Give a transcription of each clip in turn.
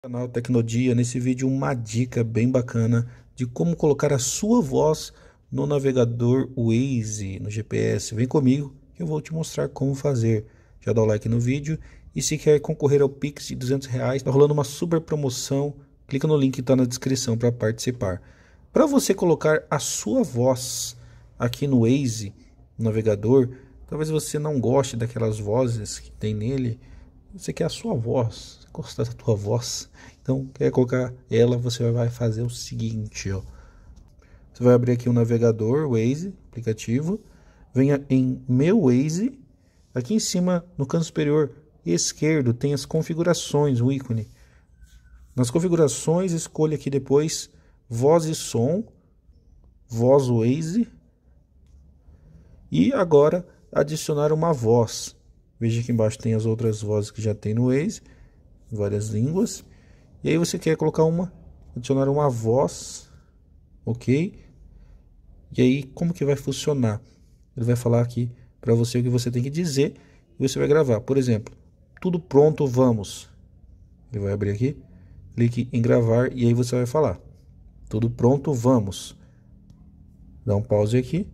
canal Tecnodia, nesse vídeo uma dica bem bacana de como colocar a sua voz no navegador Waze, no GPS. Vem comigo que eu vou te mostrar como fazer. Já dá o like no vídeo e se quer concorrer ao Pix de 200 reais, tá rolando uma super promoção, clica no link que está na descrição para participar. Para você colocar a sua voz aqui no Waze, no navegador, talvez você não goste daquelas vozes que tem nele, você quer a sua voz, você gosta da tua voz, então quer colocar ela, você vai fazer o seguinte, ó. Você vai abrir aqui o um navegador, Waze, aplicativo, venha em Meu Waze, aqui em cima, no canto superior esquerdo, tem as configurações, um ícone. Nas configurações, escolha aqui depois voz e som, voz Waze, e agora adicionar uma voz. Veja que embaixo tem as outras vozes que já tem no Waze, várias línguas. E aí você quer colocar uma, adicionar uma voz, ok? E aí como que vai funcionar? Ele vai falar aqui para você o que você tem que dizer e você vai gravar. Por exemplo, tudo pronto, vamos. Ele vai abrir aqui, clique em gravar e aí você vai falar. Tudo pronto, vamos. Dá um pause aqui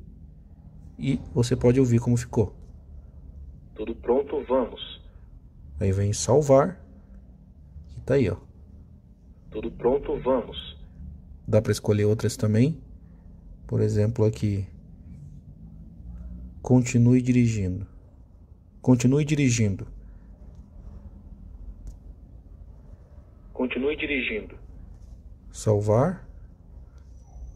e você pode ouvir como ficou. Pronto, vamos. Aí vem salvar. E tá aí, ó. Tudo pronto, vamos. Dá para escolher outras também. Por exemplo, aqui. Continue dirigindo. Continue dirigindo. Continue dirigindo. Salvar.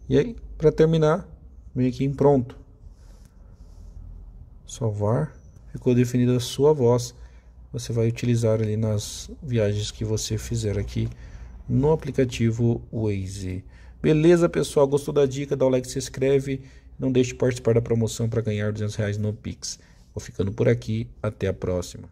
E aí, para terminar, vem aqui em pronto. Salvar ficou definida a sua voz. Você vai utilizar ali nas viagens que você fizer aqui no aplicativo Waze. Beleza, pessoal? Gostou da dica? Dá o like, se inscreve. Não deixe de participar da promoção para ganhar 200 reais no Pix. Vou ficando por aqui. Até a próxima.